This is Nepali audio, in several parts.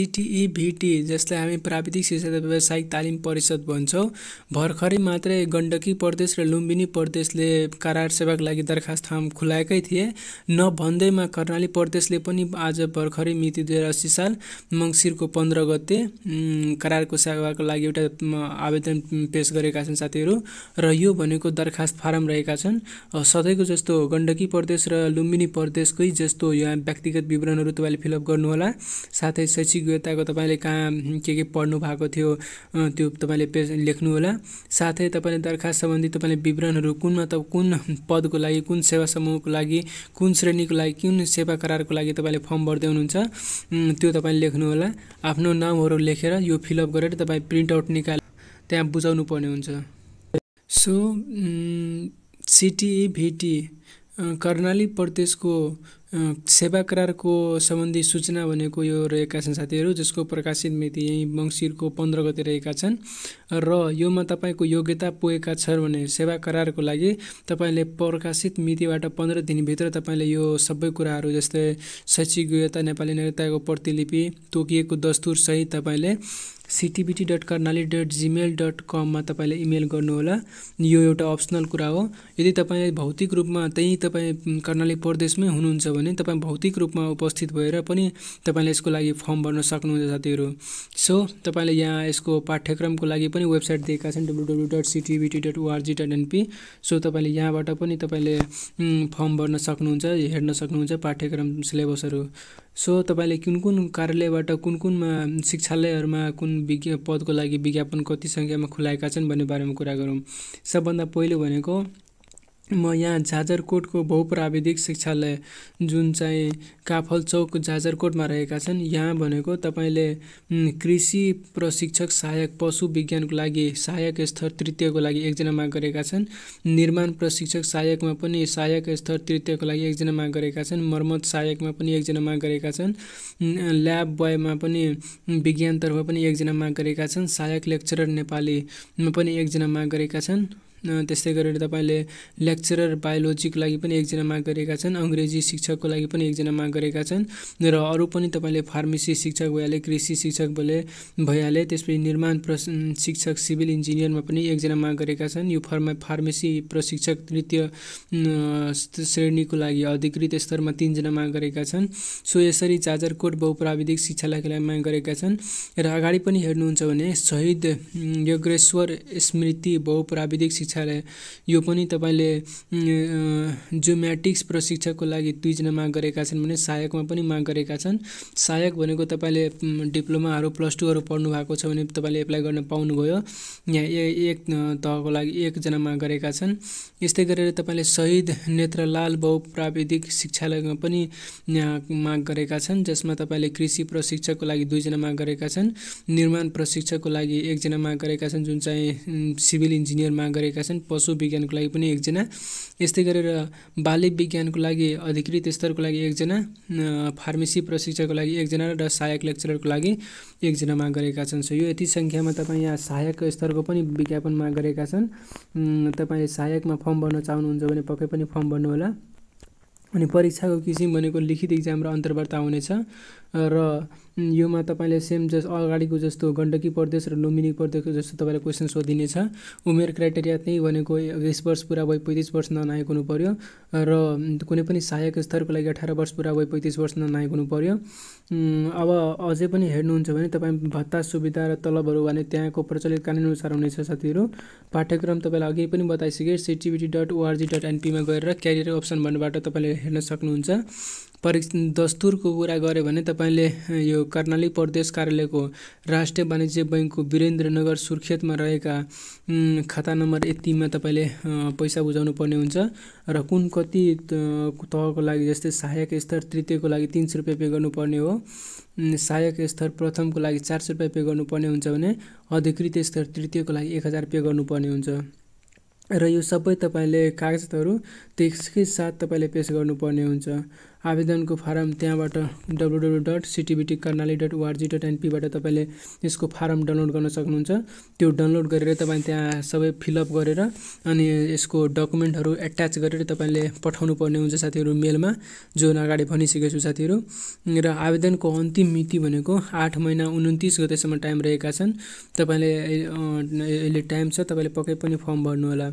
सिटिइभिटी जसलाई हामी प्राविधिक शिक्षा तथा व्यावसायिक तालिम परिषद भन्छौँ भर्खरै मात्रै गण्डकी प्रदेश र लुम्बिनी प्रदेशले कारार सेवाको लागि दरखास्त फार्म खुलाएकै थिए नभन्दैमा कर्णाली प्रदेशले पनि आज भर्खरै मिति दुई हजार अस्सी साल मङ्सिरको पन्ध्र गते करारको सेवाको लागि एउटा आवेदन पेस गरेका छन् साथीहरू र यो भनेको दरखास्त फारम रहेका छन् सधैँको जस्तो गण्डकी प्रदेश र लुम्बिनी प्रदेशकै जस्तो यहाँ व्यक्तिगत विवरणहरू तपाईँले फिलअप गर्नुहोला साथै शैक्षिक योग्यताको तपाईँले कहाँ के के पढ्नु भएको थियो त्यो तपाईँले लेख्नु होला साथै तपाईँले दरखास्त सम्बन्धी तपाईँले विवरणहरू कुनमा त कुन पदको लागि कुन सेवा समूहको लागि कुन श्रेणीको लागि कुन सेवा करारको लागि तपाईँले फर्म भर्दै हुनुहुन्छ त्यो तपाईँले होला आफ्नो नामहरू लेखेर यो फिलअप गरेर तपाईँ प्रिन्ट आउट निकाल त्यहाँ बुझाउनु पर्ने हुन्छ सो सिटिई भिटी कर्णाली प्रदेशको सेवा करारको सम्बन्धी सूचना भनेको यो रहेका छन् साथीहरू जसको प्रकाशित मिति यहीँ मङ्सिरको पन्ध्र गते रहेका छन् र योमा तपाईँको योग्यता पुगेका छ भने सेवा करारको लागि तपाईँले प्रकाशित मितिबाट पन्ध्र दिनभित्र तपाईँले यो सबै कुराहरू जस्तै शैक्षिक योग्यता नेपाली नागरिकताको प्रतिलिपि तोकिएको दस्तुरसहित तपाईँले CTEVT dot Karnali dot Gmail dot कममा तपाईँले इमेल गर्नुहोला यो एउटा अप्सनल कुरा हो यदि तपाईँ भौतिक रूपमा त्यहीँ तपाईँ कर्णाली प्रदेशमै हुनुहुन्छ भने भने तपाईँ भौतिक रूपमा उपस्थित भएर पनि तपाईँले यसको लागि फर्म भर्न सक्नुहुन्छ साथीहरू सो तपाईँले यहाँ यसको पाठ्यक्रमको लागि पनि वेबसाइट दिएका छन् W W dot CTEVT dot ORG dot NP सो तपाईँले यहाँबाट पनि तपाईँले फर्म भर्न सक्नुहुन्छ हेर्न सक्नुहुन्छ पाठ्यक्रम सिलेबसहरू सो तपाईँले कुन कुन कार्यालयबाट कुन कुनमा शिक्षालयहरूमा कुन विज्ञ पदको लागि विज्ञापन कति सङ्ख्यामा खुलाएका छन् भन्ने बारेमा कुरा गरौँ सबभन्दा पहिलो भनेको म यहाँ जाजरकोटको बहुप्राविधिक शिक्षालय जुन चाहिँ काफल चौक जाजरकोटमा रहेका छन् यहाँ भनेको तपाईँले कृषि प्रशिक्षक सहायक पशु विज्ञानको लागि सहायक स्तर तृतीयको लागि एकजना माग गरेका छन् निर्माण प्रशिक्षक सहायकमा पनि सहायक स्तर तृतीयको लागि एकजना माग गरेका छन् मर्मत सहायकमा पनि एकजना माग गरेका छन् ल्याब बोयमा पनि विज्ञानतर्फ पनि एकजना माग गरेका छन् सहायक लेक्चरर नेपालीमा पनि एकजना माग गरेका छन् त्यस्तै गरेर तपाईँले लेक्चरर बायोलोजीको लागि पनि एकजना माग गरेका छन् अङ्ग्रेजी शिक्षकको लागि पनि एकजना माग गरेका छन् र अरू पनि तपाईँले फार्मेसी शिक्षक भइहाले कृषि शिक्षक भले भइहाले त्यसपछि निर्माण प्रश शिक्षक सिभिल इन्जिनियरमा पनि एकजना माग गरेका छन् यो फर्मा फार्मेसी प्रशिक्षक तृतीय श्रेणीको लागि अधिकृत स्तरमा तिनजना माग गरेका छन् सो यसरी जाजरकोट बहुप्राविधिक शिक्षालाई लागि माग गरेका छन् र अगाडि पनि हेर्नुहुन्छ भने शहीद यज्ञेश्वर स्मृति बहुप्राविधिक शिक्षा रहे यो पनि तपाईँले जियोमेट्रिक्स प्रशिक्षकको लागि दुईजना माग गरेका छन् भने सहायकमा पनि माग गरेका छन् सहायक भनेको तपाईँले डिप्लोमाहरू प्लस टूहरू पढ्नु भएको छ भने तपाईँले एप्लाई गर्न पाउनुभयो यहाँ ए एक तहको लागि एकजना माग गरेका छन् यस्तै गरेर तपाईँले शहीद नेत्रलाल बहुप्राविधिक शिक्षालयमा पनि यहाँ माग गरेका छन् जसमा तपाईँले कृषि प्रशिक्षकको लागि दुईजना माग गरेका छन् निर्माण प्रशिक्षकको लागि एकजना माग गरेका छन् जुन चाहिँ सिभिल इन्जिनियर माग गरेका भएका छन् पशु विज्ञानको लागि पनि एकजना यस्तै गरेर बाल्य विज्ञानको लागि अधिकृत स्तरको लागि एकजना फार्मेसी प्रशिक्षकको लागि एकजना र सहायक लेक्चररको लागि एकजना माग गरेका छन् सो यो यति सङ्ख्यामा तपाईँ यहाँ सहायक स्तरको पनि विज्ञापन माग गरेका छन् तपाईँले सहायकमा फर्म भर्न चाहनुहुन्छ भने पक्कै पनि फर्म भर्नुहोला अनि परीक्षाको किसिम भनेको लिखित इक्जाम र अन्तर्वार्ता आउनेछ र योमा तपाईँले सेम जस अगाडिको जस्तो गण्डकी प्रदेश र लुम्बिनी प्रदेशको जस्तो तपाईँलाई क्वेसन सोधिनेछ उमेर क्राइटेरिया त्यही भनेको बिस वर्ष पुरा भई पैँतिस वर्ष ननाएको हुनु पऱ्यो र कुनै पनि सहायक स्तरको लागि अठार वर्ष पुरा भई पैँतिस वर्ष ननाएको हुनु पऱ्यो अब अझै पनि हेर्नुहुन्छ भने तपाईँ भत्ता सुविधा र तलबहरू भने त्यहाँको प्रचलित कानुन अनुसार हुनेछ साथीहरू पाठ्यक्रम तपाईँलाई अघि पनि बताइसकेँ सिटिभिटी डट ओआरजी डट एनपीमा गएर क्यारियर अप्सन भन्नुबाट तपाईँले हेर्न सक्नुहुन्छ परीक्ष दस्तुरको कुरा गऱ्यो भने तपाईँले यो कर्णाली प्रदेश कार्यालयको राष्ट्रिय वाणिज्य बैङ्कको वीरेन्द्रनगर सुर्खेतमा रहेका खाता नम्बर यतिमा तपाईँले पैसा बुझाउनु पर्ने हुन्छ र कुन कति तहको लागि जस्तै सहायक स्तर तृतीयको लागि तिन सय रुपियाँ पे गर्नुपर्ने हो सहायक स्तर प्रथमको लागि चार सय रुपियाँ पे गर्नुपर्ने हुन्छ भने अधिकृत स्तर तृतीयको लागि एक हजार पे गर्नुपर्ने हुन्छ र यो सबै तपाईँले कागजातहरू त्यसकै साथ तपाईँले पेस गर्नुपर्ने हुन्छ आवेदनको फारम त्यहाँबाट W W dot CTEVT Karnali dot ORG dot एनपीबाट तपाईँले यसको फारम डाउनलोड गर्न सक्नुहुन्छ त्यो डाउनलोड गरेर तपाईँ त्यहाँ सबै फिलअप गरेर अनि यसको डकुमेन्टहरू एट्याच गरेर तपाईँले पठाउनु पर्ने हुन्छ साथीहरू मेलमा जो अगाडि भनिसकेको छु साथीहरू र आवेदनको अन्तिम मिति भनेको आठ महिना उन्तिस गतेसम्म टाइम रहेका छन् तपाईँले अहिले टाइम छ तपाईँले पक्कै पनि फर्म भर्नु होला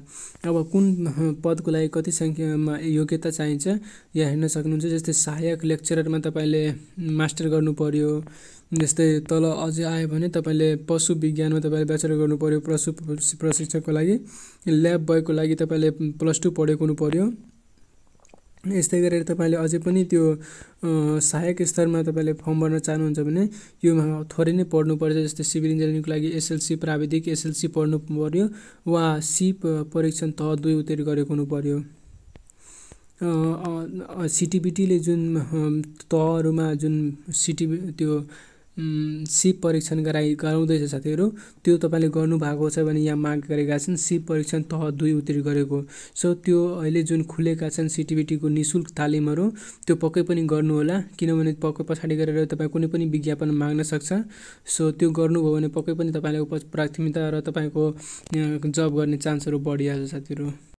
अब कुन पदको लागि कति सङ्ख्यामा योग्यता चाहिन्छ यहाँ हेर्न सक्नुहुन्छ जस्तै सहायक लेक्चररमा तपाईँले मास्टर गर्नुपऱ्यो जस्तै तल अझै आयो भने तपाईँले पशु विज्ञानमा तपाईँले ब्याचलर गर्नु पऱ्यो पशु प्रशिक्षकको लागि ल्याब बोयको लागि तपाईँले प्लस टू पढेको हुनु पऱ्यो यस्तै गरेर तपाईँले अझै पनि त्यो सहायक स्तरमा तपाईँले फर्म भर्न चाहनुहुन्छ भने यो थोरै नै पढ्नु पर्छ जस्तै सिभिल इन्जिनियरिङको लागि एसएलसी प्राविधिक एसएलसी पढ्नु पऱ्यो वा सिप परीक्षण तह दुई उतिर गरेको हुनु पऱ्यो सिटिबिटीले जुन तहहरूमा जुन सिटिबी त्यो सिप परीक्षण गराइ गराउँदैछ साथीहरू त्यो तपाईँले गर्नुभएको छ भने यहाँ माग गरेका छन् सिप परीक्षण तह दुई उत्तीर्ण गरेको सो त्यो अहिले जुन खुलेका छन् सिटिबिटीको नि शुल्क तालिमहरू त्यो पक्कै पनि गर्नुहोला किनभने पक्कै पछाडि गरेर तपाईँ कुनै पनि विज्ञापन माग्न सक्छ सो त्यो गर्नुभयो भने पक्कै पनि तपाईँलाई प्राथमिकता र तपाईँको जब गर्ने चान्सहरू बढिहाल्छ साथीहरू